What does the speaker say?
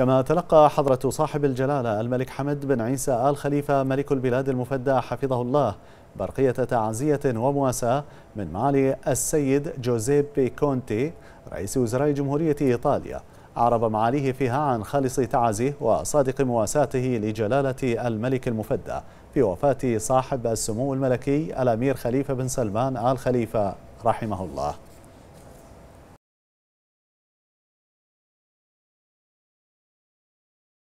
كما تلقى حضرة صاحب الجلالة الملك حمد بن عيسى آل خليفة ملك البلاد المفدى حفظه الله برقية تعزية ومواساة من معالي السيد جوزيبي كونتي رئيس وزراء جمهورية إيطاليا أعرب معاليه فيها عن خالص تعازيه وصادق مواساته لجلالة الملك المفدى في وفاة صاحب السمو الملكي الأمير خليفة بن سلمان آل خليفة رحمه الله